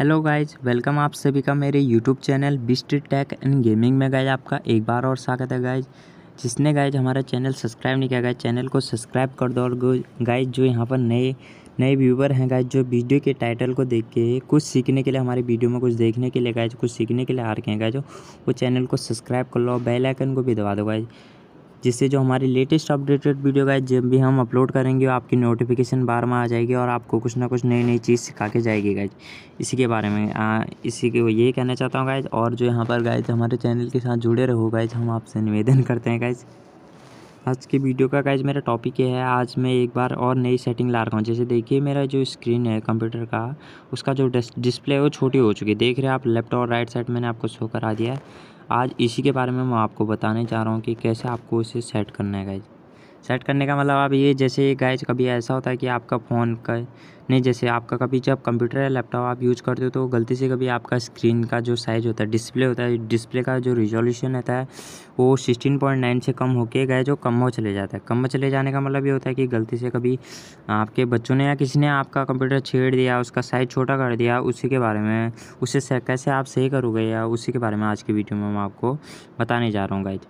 hello guys welcome आप सभी का मेरे YouTube channel best tech and gaming में गए आपका एक बार और स्वागत है गाइज जिसने गाइज हमारा चैनल सब्सक्राइब नहीं किया गया चैनल को सब्सक्राइब कर दो और गाइज जो यहाँ पर नए नए व्यूवर हैं गाइज जो वीडियो के टाइटल को देख के कुछ सीखने के लिए हमारे वीडियो में कुछ देखने के लिए गाइज कुछ सीखने के लिए आ रखे हैं गाइज वो चैनल को सब्सक्राइब कर लो बेल आइकन को भी दबा दो गाइज जिससे जो हमारी लेटेस्ट अपडेटेड वीडियो का जब भी हम अपलोड करेंगे आपकी नोटिफिकेशन बार में आ जाएगी और आपको कुछ ना कुछ नई नई चीज़ सिखा के जाएगी गाइज इसी के बारे में आ, इसी के ये कहना चाहता हूँ गाइज और जो यहाँ पर गाइज हमारे चैनल के साथ जुड़े रहो गाइज हम आपसे निवेदन करते हैं गाइज आज की वीडियो का गाइज मेरा टॉपिक ये है आज मैं एक बार और नई सेटिंग ला रहा हूँ जैसे देखिए मेरा जो स्क्रीन है कंप्यूटर का उसका जो डिस्प्ले है वो छोटी हो चुकी है देख रहे हैं आप लेफ्ट और राइट साइड मैंने आपको शो करा दिया है आज इसी के बारे में मैं आपको बताने जा रहा हूँ कि कैसे आपको इसे सेट करना है गाइज सेट करने का मतलब आप ये जैसे गैज कभी ऐसा होता है कि आपका फ़ोन का नहीं जैसे आपका कभी जब कंप्यूटर या लैपटॉप आप यूज करते हो तो गलती से कभी आपका स्क्रीन का जो साइज़ होता है डिस्प्ले होता है डिस्प्ले का जो रिजोल्यूशन रहता है वो सिक्सटीन पॉइंट नाइन से कम होके गए जो कम हो चले जाता है कम चले जाने का मतलब ये होता है कि गलती से कभी आपके बच्चों ने या किसी ने आपका कंप्यूटर छेड़ दिया उसका साइज़ छोटा कर दिया उसी के बारे में उसे कैसे आप सही करोगे या उसी के बारे में आज की वीडियो में मैं आपको बताने जा रहा हूँ गाइज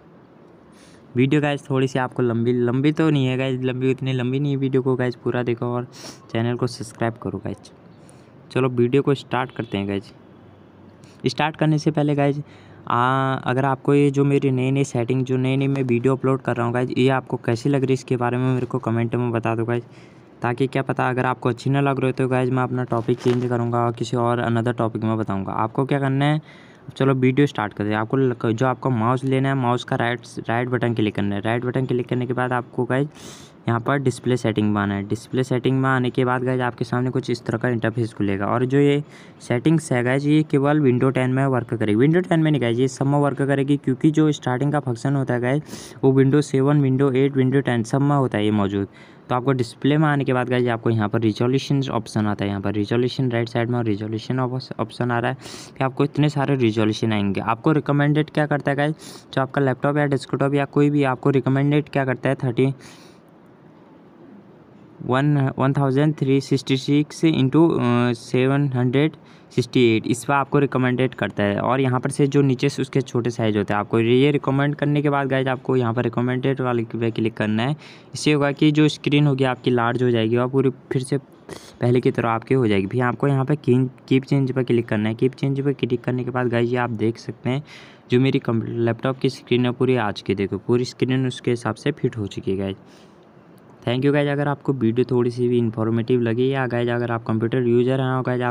वीडियो गाइज थोड़ी सी आपको लंबी लंबी तो नहीं है गाइज लंबी इतनी लंबी नहीं है वीडियो को गाइज पूरा देखो और चैनल को सब्सक्राइब करो गाइज चलो वीडियो को स्टार्ट करते हैं गाइज स्टार्ट करने से पहले गाइज अगर आपको ये जो मेरी नई नई सेटिंग जो नई नई मैं वीडियो अपलोड कर रहा हूँ गाइज ये आपको कैसी लग रही है इसके बारे में मेरे को कमेंट में बता दो गाइज ताकि क्या पता अगर आपको अच्छी ना लग रही हो तो गाइज मैं अपना टॉपिक चेंज करूँगा और किसी और अनदर टॉपिक में बताऊँगा आपको क्या करना है चलो वीडियो स्टार्ट करते हैं आपको जो आपका माउस लेना है माउस का राइट राइट बटन क्लिक करना है राइट बटन क्लिक करने के बाद आपको गाइज यहाँ पर डिस्प्ले सेटिंग में आना है डिस्प्ले सेटिंग में आने के बाद गए आपके सामने कुछ इस तरह का इंटरफेस खुलेगा और जो ये सेटिंग्स है गए ये केवल विंडो टेन में वर्क करेगी विंडो टेन में नहीं गैज ये सब में वर्क करेगी क्योंकि जो स्टार्टिंग का फंक्शन होता है गए वो window seven window eight window ten सब में होता है ये मौजूद तो आपको डिस्प्ले में आने के बाद गए आपको यहाँ पर रिजोल्यूशन ऑप्शन आता है यहाँ पर रिजोल्यूशन राइट साइड में रिजोल्यूशन ऑप्शन आ रहा है कि आपको इतने सारे रिजोल्यूशन आएंगे आपको रिकमेंडेड क्या करता है गए जो आपका लैपटॉप या डेस्कटॉप या कोई भी आपको रिकमेंडेड क्या करता है thirty one one thousand three sixty six into seven hundred sixty eight इस पर आपको रिकमेंडेड करता है और यहाँ पर से जो नीचे से उसके छोटे साइज होते हैं आपको ये रिकमेंड करने के बाद गाइज आपको यहाँ पर रिकमेंडेड वाले पे क्लिक करना है इससे होगा कि जो स्क्रीन होगी आपकी लार्ज हो जाएगी और पूरी फिर से पहले की तरह आपकी हो जाएगी फिर आपको यहाँ पर कीप चेंज पर क्लिक करना है कीप चेंज पर क्लिक करने के बाद गाइज ये आप देख सकते हैं जो मेरी लैपटॉप की स्क्रीन है पूरी आज की देखो पूरी स्क्रीन उसके हिसाब से फिट हो चुकी है गाइज थैंक यू गाइज अगर आपको वीडियो थोड़ी सी भी इन्फॉर्मेटिव लगी या गाइज अगर आप कंप्यूटर यूजर हैं और गाइज